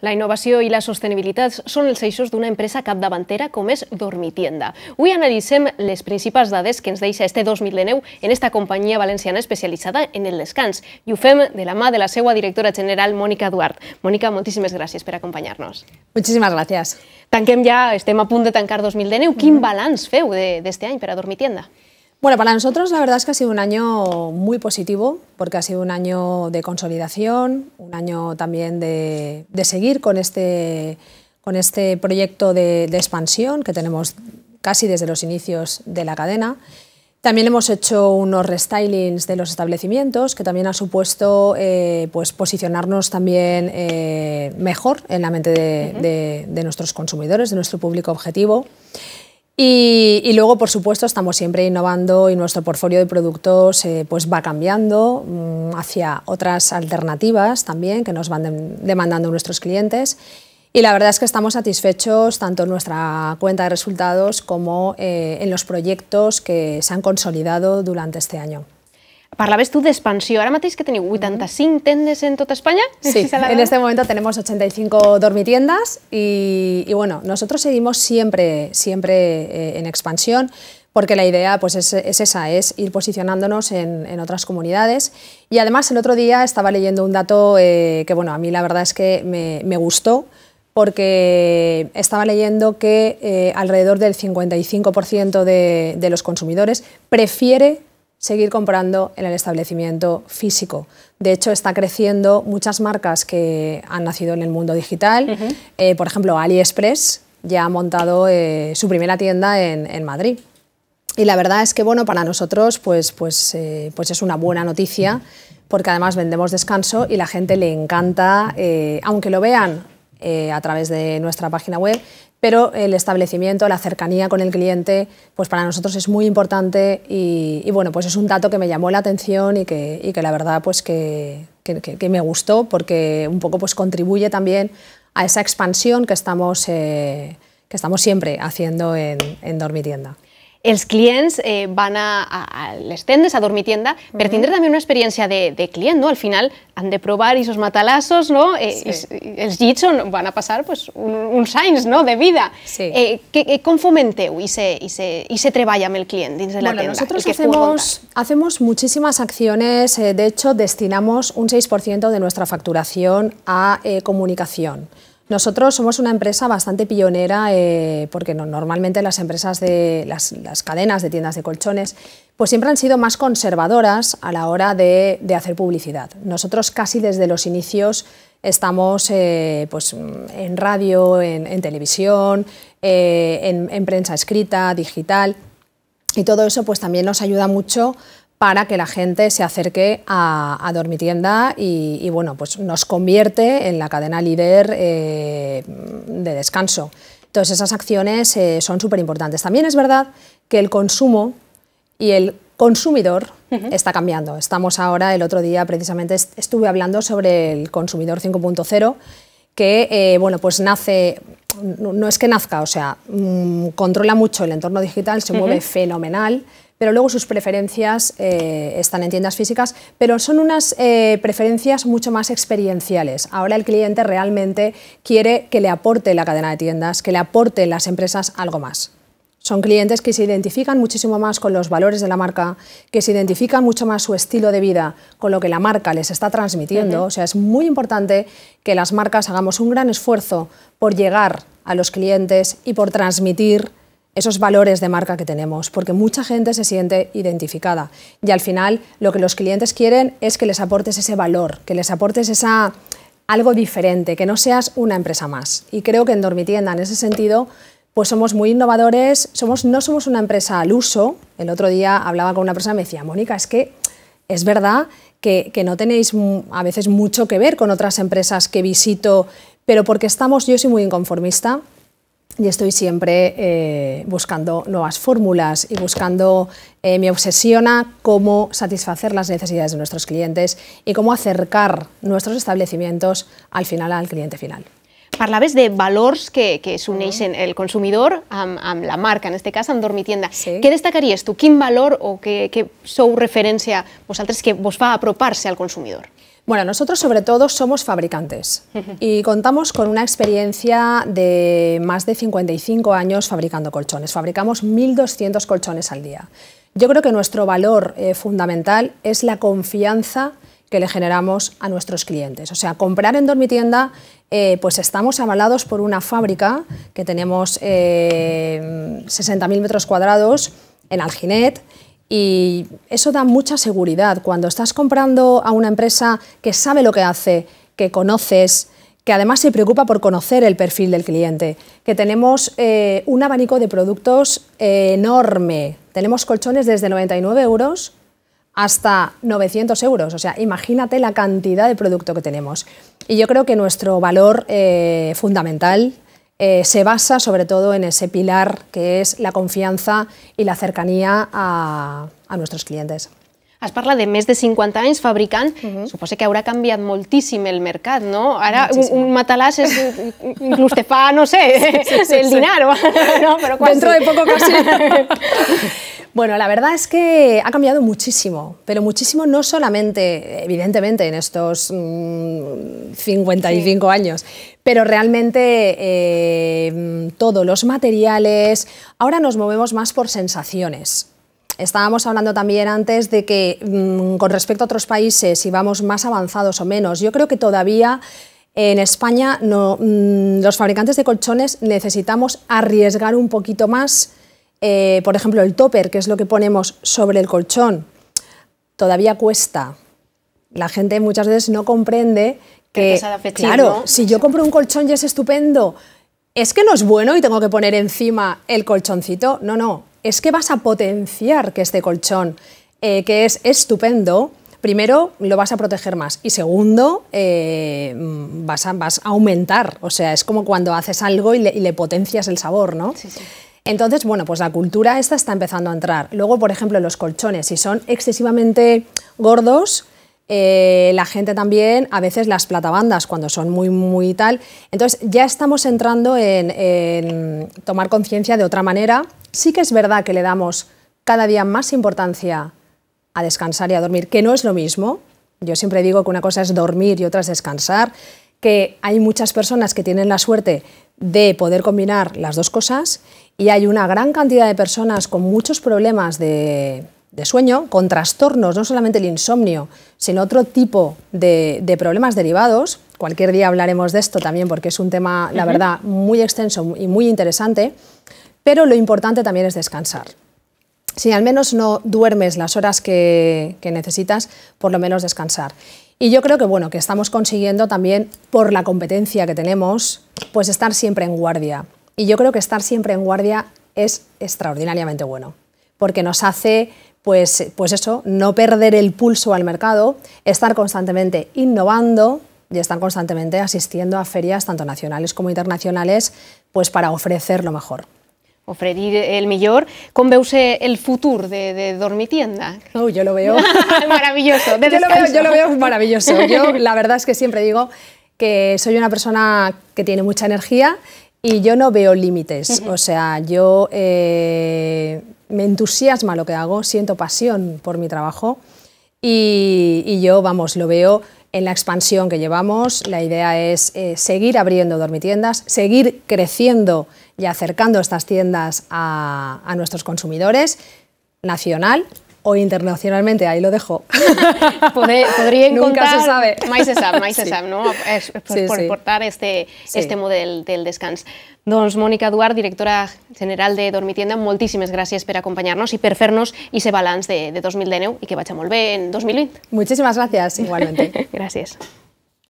La innovació i la sostenibilitat són els eixos d'una empresa capdavantera com és Dormitienda. Avui analitzem les principals dades que ens deixa este 2019 en esta companyia valenciana especialitzada en el descans i ho fem de la mà de la seva directora general, Mònica Duart. Mònica, moltíssimes gràcies per acompanyar-nos. Moltíssimes gràcies. Tanquem ja, estem a punt de tancar 2019. Quin mm-hmm. balanç feu d'este any per a Dormitienda? Tienda? Bueno, para nosotros la verdad es que ha sido un año muy positivo, porque ha sido un año de consolidación, un año también de, seguir con este, con este proyecto de, expansión que tenemos casi desde los inicios de la cadena. También hemos hecho unos restylings de los establecimientos, que también ha supuesto eh, pues posicionarnos también eh, mejor en la mente de nuestros consumidores, de nuestro público objetivo. Y, luego, por supuesto, estamos siempre innovando y nuestro portfolio de productos eh, pues va cambiando mm, hacia otras alternativas también que nos van demandando nuestros clientes. Y la verdad es que estamos satisfechos tanto en nuestra cuenta de resultados como eh, en los proyectos que se han consolidado durante este año tú de expansión, ahora mateix que tiene 85 tiendas en toda España. Sí, en este momento tenemos 85 dormitiendas y, bueno, nosotros seguimos siempre, siempre eh, en expansión porque la idea pues, es, esa, es ir posicionándonos en, otras comunidades. Y además el otro día estaba leyendo un dato eh, que bueno, a mí la verdad es que me, gustó, porque estaba leyendo que eh, alrededor del 55% de, de los consumidores prefiere seguir comprando en el establecimiento físico. De hecho, está creciendo muchas marcas que han nacido en el mundo digital. Eh, por ejemplo, AliExpress ya ha montado eh, su primera tienda en, Madrid. Y la verdad es que bueno, para nosotros pues, pues, eh, pues es una buena noticia porque además vendemos descanso y la gente le encanta, aunque lo vean a través de nuestra página web, pero el establecimiento, la cercanía con el cliente, pues para nosotros es muy importante y, bueno, pues es un dato que me llamó la atención y que, la verdad pues que, me gustó porque un poco pues contribuye también a esa expansión que estamos, eh, que estamos siempre haciendo en, en Dormitienda. els clients eh, van a, a les tendes, a dormir tienda, per tindre també una experiència de, de client, no? Al final han de provar aquests matalassos, no? Eh, sí. i, els llits on van a passar pues, un, uns anys no? de vida. Sí. Eh, que, com fomenteu i se, i, se, i se treballa amb el client dins de la bueno, tienda? Nosotros hacemos, hacemos muchísimas acciones, eh, de hecho destinamos un 6% de nuestra facturación a eh, comunicación. Nosotros somos una empresa bastante pionera eh, porque normalmente las empresas de las, cadenas de tiendas de colchones pues siempre han sido más conservadoras a la hora de, hacer publicidad. Nosotros casi desde los inicios estamos eh, pues, en radio, en, televisión, eh, en, en prensa escrita, digital y todo eso pues también nos ayuda mucho para que la gente se acerque a, Dormitienda y, bueno, pues nos convierte en la cadena líder eh, de descanso. Entonces esas acciones eh, son súper importantes. También es verdad que el consumo y el consumidor está cambiando. Estamos ahora, el otro día precisamente estuve hablando sobre el consumidor 5.0 que eh, bueno, pues nace, no, es que nazca, o sea, mm, controla mucho el entorno digital, se mueve fenomenal, pero luego sus preferencias eh, están en tiendas físicas, pero son unas eh, preferencias mucho más experienciales. Ahora el cliente realmente quiere que le aporte la cadena de tiendas, que le aporte las empresas algo más. Son clientes que se identifican muchísimo más con los valores de la marca, que se identifican mucho más su estilo de vida, con lo que la marca les está transmitiendo. O sea, es muy importante que las marcas hagamos un gran esfuerzo por llegar a los clientes y por transmitir esos valores de marca que tenemos, porque mucha gente se siente identificada y al final lo que los clientes quieren es que les aportes ese valor, que les aportes esa algo diferente, que no seas una empresa más. Y creo que en Dormitienda en ese sentido pues somos muy innovadores, somos no somos una empresa al uso. El otro día hablaba con una persona y me decía, "Mónica, es que es verdad que, que no tenéis a veces mucho que ver con otras empresas que visito, pero porque estamos, yo soy muy inconformista, y estoy siempre eh, buscando nuevas fórmulas y buscando, mi eh, me obsesiona cómo satisfacer las necesidades de nuestros clientes y cómo acercar nuestros establecimientos al final al cliente final. Parlaves de valores que, que el consumidor a la marca, en este caso amb Dormitienda. ¿Qué destacarías tú? ¿Qué valor o qué què sou referència vosaltres que vos va a se al consumidor? Bueno, nosotros sobre todo somos fabricantes y contamos con una experiencia de más de 55 años fabricando colchones. Fabricamos 1.200 colchones al día. Yo creo que nuestro valor eh, fundamental es la confianza que le generamos a nuestros clientes. O sea, comprar en Dormitienda, eh, pues estamos avalados por una fábrica que tenemos 60.000 eh, metros cuadrados en Alginet y eso da mucha seguridad. Cuando estás comprando a una empresa que sabe lo que hace, que conoces, que además se preocupa por conocer el perfil del cliente, que tenemos eh, un abanico de productos enorme. Tenemos colchones desde 99 euros hasta 900 euros. O sea, imagínate la cantidad de producto que tenemos. Y yo creo que nuestro valor eh, fundamental eh, se basa sobre todo en ese pilar que es la confianza y la cercanía a, nuestros clientes. Has parla de más de 50 años fabricant. supongo que ahora que habrá cambiado moltíssim el mercado, no? Ahora un, matalás es és, te no sé, el dinar, no? Dentro de poco casi. Bueno, la verdad es que ha cambiado muchísimo, pero muchísimo no solamente, evidentemente, en estos 55 mm, años, pero realmente eh, todos los materiales, ahora nos movemos más por sensaciones. Estábamos hablando también antes de que mm, con respecto a otros países, si vamos más avanzados o menos, yo creo que todavía en España mm, los fabricantes de colchones necesitamos arriesgar un poquito más eh, por ejemplo, el topper, que es lo que ponemos sobre el colchón, todavía cuesta. La gente muchas veces no comprende que, claro, si yo compro un colchón y es estupendo, es que no es bueno y tengo que poner encima el colchoncito. No, no, es que vas a potenciar que este colchón, eh, que es estupendo, primero lo vas a proteger más y segundo eh, vas, a, aumentar. O sea, es como cuando haces algo y le, y le potencias el sabor, ¿no? Sí, sí. Entonces, bueno, pues la cultura esta está empezando a entrar. Luego, por ejemplo, los colchones, si son excesivamente gordos, eh, la gente también, a veces las platabandas cuando son muy, muy tal. Entonces ya estamos entrando en, en tomar conciencia de otra manera. Sí que es verdad que le damos cada día más importancia a descansar y a dormir, que no es lo mismo. Yo siempre digo que una cosa es dormir y otra es descansar que hay muchas personas que tienen la suerte de poder combinar las dos cosas y hay una gran cantidad de personas con muchos problemas de, sueño, con trastornos, no solamente el insomnio, sino otro tipo de, problemas derivados. Cualquier día hablaremos de esto también porque es un tema, la verdad, muy extenso y muy interesante. Pero lo importante también es descansar. Si al menos no duermes las horas que necesitas, por lo menos descansar. Y yo creo que bueno, que estamos consiguiendo también, por la competencia que tenemos, pues estar siempre en guardia. Y yo creo que estar siempre en guardia es extraordinariamente bueno, porque nos hace, pues, pues eso, no perder el pulso al mercado, estar constantemente innovando y estar constantemente asistiendo a ferias tanto nacionales como internacionales, pues para ofrecer lo mejor ofrecer el millón, con usted el futuro de, dormitienda? yo lo veo maravilloso. yo, lo veo, maravilloso. la verdad es que siempre digo que soy una persona que tiene mucha energía y yo no veo límites. O sea, yo eh, me entusiasma lo que hago, siento pasión por mi trabajo y, y yo, vamos, lo veo en la expansión que llevamos, la idea es eh, seguir abriendo dormitiendas, seguir creciendo y acercando estas tiendas a, a nuestros consumidores, nacional o internacionalmente, ahí lo dejo. podría encontrar... Nunca contar... se sabe. Mais se sap, mai sí. se no? Es, es, sí, sí. portar este, sí. este model del descans. Doncs Mònica Duart, directora general de Dormitienda, moltíssimes gràcies per acompanyar-nos i per fer-nos aquest balanç de, de 2019 i que vagi molt bé en 2020. Moltíssimes gràcies, igualmente. gràcies.